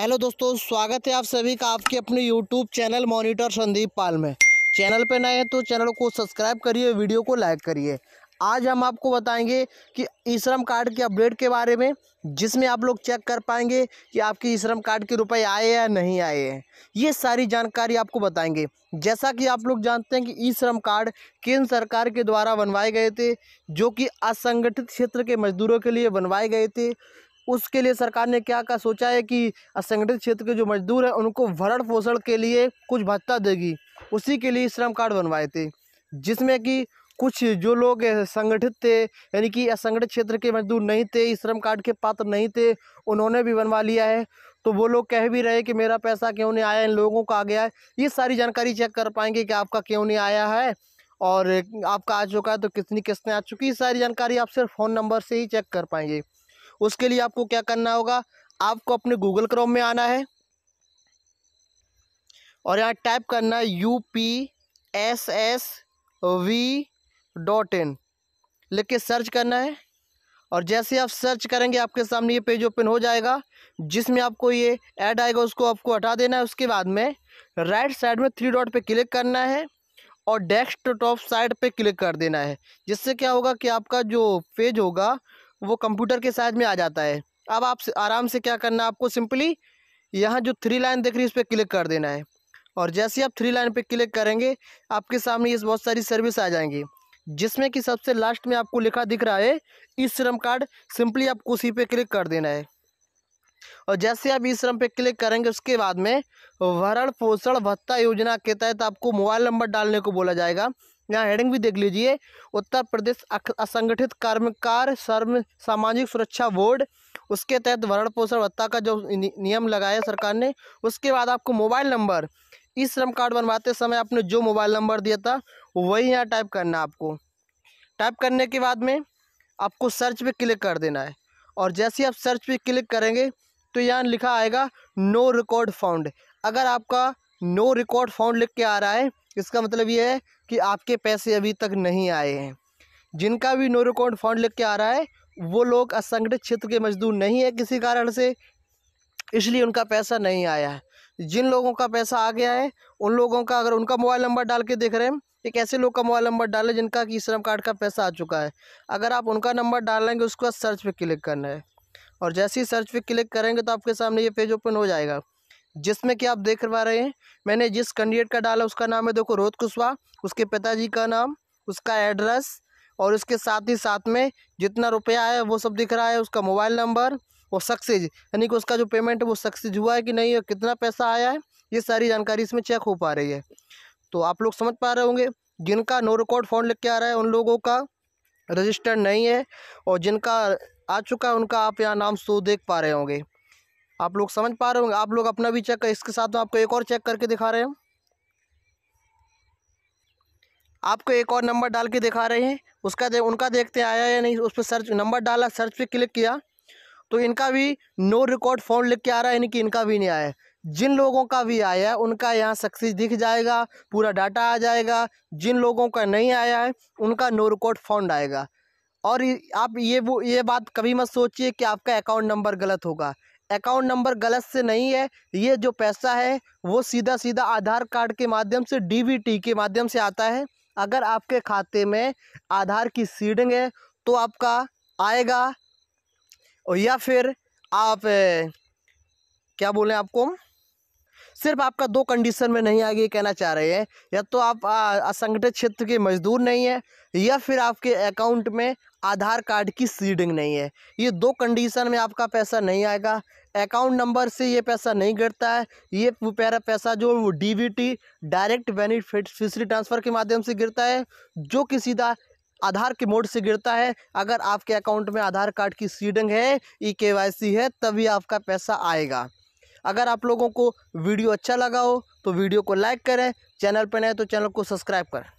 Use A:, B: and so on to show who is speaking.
A: hello दोस्तों स्वागत है आप सभी का आपके अपने YouTube channel monitor Sandeep Pal में चैनल पर नए हैं तो चैनल को सब्सक्राइब करिए वीडियो को लाइक करिए आज हम आपको बताएंगे कि ई श्रम कार्ड के अपडेट के बारे में जिसमें आप लोग चेक कर पाएंगे कि आपके ई श्रम कार्ड के रुपए आए या नहीं आए हैं ये सारी जानकारी आपको बताएंगे जैसा कि आप लोग जानते हैं कि ई श्रम कार्ड केंद्र सरकार के द्वारा बनवाए गए थे जो कि असंगठित क्षेत्र के मजदूरों के लिए बनवाए गए थे उसके लिए सरकार ने क्या का सोचा है कि असंगठित क्षेत्र के जो मजदूर हैं उनको भरण पोषण के लिए कुछ भत्ता देगी उसी के लिए श्रम कार्ड बनवाए थे जिसमें कि कुछ जो लोग संगठित थे यानी कि असंगठित क्षेत्र के मजदूर नहीं थे श्रम कार्ड के पात्र नहीं थे उन्होंने भी बनवा लिया है तो वो लोग कह भी रहे कि मेरा पैसा क्यों नहीं आया इन लोगों का आ गया है ये सारी जानकारी चेक कर पाएंगे कि आपका क्यों नहीं आया है और आपका आ चुका है तो कितनी किस्तें आ चुकी है सारी जानकारी आप सिर्फ फ़ोन नंबर से ही चेक कर पाएंगे उसके लिए आपको क्या करना होगा आपको अपने गूगल क्रोम में आना है और यहाँ टाइप करना है U P S S V dot in लिख के सर्च करना है और जैसे आप सर्च करेंगे आपके सामने ये पेज ओपन हो जाएगा जिसमें आपको ये ऐड आएगा उसको आपको हटा देना है उसके बाद में राइट साइड में थ्री डॉट पे क्लिक करना है और डेस्क टॉप साइड पे क्लिक कर देना है जिससे क्या होगा कि आपका जो पेज होगा वो कंप्यूटर के साइज में आ जाता है अब आप आराम से क्या करना है आपको सिंपली यहाँ जो थ्री लाइन देख रही है इस पर क्लिक कर देना है और जैसे आप थ्री लाइन पे क्लिक करेंगे आपके सामने ये बहुत सारी सर्विस आ जाएंगी जिसमें कि सबसे लास्ट में आपको लिखा दिख रहा है ई श्रम कार्ड सिंपली आपको उसी पे क्लिक कर देना है और जैसे आप ई श्रम पे क्लिक करेंगे उसके बाद में भरण पोषण भत्ता योजना के तहत आपको मोबाइल नंबर डालने को बोला जाएगा यहाँ हेडिंग भी देख लीजिए उत्तर प्रदेश असंगठित कर्मकार सर्व सामाजिक सुरक्षा बोर्ड उसके तहत वरण पोषण भत्ता का जो नियम लगाया सरकार ने उसके बाद आपको मोबाइल नंबर ई श्रम कार्ड बनवाते समय आपने जो मोबाइल नंबर दिया था वही यहाँ टाइप करना है आपको टाइप करने के बाद में आपको सर्च पे क्लिक कर देना है और जैसे आप सर्च पे क्लिक करेंगे तो यहाँ लिखा आएगा नो रिकॉर्ड फाउंड अगर आपका नो रिकॉर्ड फाउंड लिख के आ रहा है इसका मतलब ये है कि आपके पैसे अभी तक नहीं आए हैं जिनका भी नो रिकॉर्ड फाउंड लिख के आ रहा है वो लोग असंगठित क्षेत्र के मजदूर नहीं है किसी कारण से इसलिए उनका पैसा नहीं आया है जिन लोगों का पैसा आ गया है उन लोगों का अगर उनका मोबाइल नंबर डाल के देख रहे हैं एक ऐसे लोग का मोबाइल नंबर डालें जिनका कि श्रम कार्ड का पैसा आ चुका है अगर आप उनका नंबर डालेंगे लेंगे उसको सर्च पे क्लिक करना है और जैसे ही सर्च पे क्लिक करेंगे तो आपके सामने ये पेज ओपन हो जाएगा जिसमें कि आप देख पा रहे हैं मैंने जिस कैंडिडेट का डाला उसका नाम है देखो रोहित कुशवाहा उसके पिताजी का नाम उसका एड्रेस और उसके साथ ही साथ में जितना रुपया है वो सब दिख रहा है उसका मोबाइल नंबर और सक्सेज यानी कि उसका जो पेमेंट है वो सक्सेज हुआ है कि नहीं है कितना पैसा आया है ये सारी जानकारी इसमें चेक हो पा रही है तो आप लोग समझ पा रहे होंगे जिनका नो रिकॉर्ड फ़ोन लिख के आ रहा है उन लोगों का रजिस्टर नहीं है और जिनका आ चुका है उनका आप यहाँ नाम सो देख पा रहे होंगे आप लोग समझ पा रहे होंगे आप लोग अपना भी चेक कर इसके साथ में आपको एक और चेक करके दिखा रहे हैं आपको एक और नंबर डाल के दिखा रहे हैं उसका दे, उनका देखते आया या नहीं उस पर सर्च नंबर डाला सर्च पे क्लिक किया तो इनका भी नो रिकॉर्ड फोन लिख के आ रहा है यानी कि इनका भी नहीं आया है जिन लोगों का भी आया है उनका यहाँ सक्सेस दिख जाएगा पूरा डाटा आ जाएगा जिन लोगों का नहीं आया है उनका नो रिकॉर्ड फोन आएगा और आप ये वो ये बात कभी मत सोचिए कि आपका अकाउंट नंबर गलत होगा अकाउंट नंबर गलत से नहीं है ये जो पैसा है वो सीधा सीधा आधार कार्ड के माध्यम से डीबीटी के माध्यम से आता है अगर आपके खाते में आधार की सीडिंग है तो आपका आएगा या फिर आप क्या बोलें आपको सिर्फ आपका दो कंडीशन में नहीं आएगी कहना चाह रहे हैं या तो आप असंगठित क्षेत्र के मजदूर नहीं है या फिर आपके अकाउंट में आधार कार्ड की सीडिंग नहीं है ये दो कंडीशन में आपका पैसा नहीं आएगा अकाउंट नंबर से ये पैसा नहीं गिरता है ये पैसा जो DBT direct benefit fishery transfer के माध्यम से गिरता है जो कि सीधा आधार के मोड से गिरता है अगर आपके अकाउंट में आधार कार्ड की सीडिंग है ई के है तभी आपका पैसा आएगा अगर आप लोगों को वीडियो अच्छा लगा हो तो वीडियो को लाइक करें चैनल पर नए तो चैनल को सब्सक्राइब करें